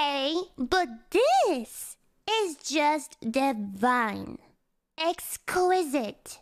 Okay, but this is just divine. Exquisite.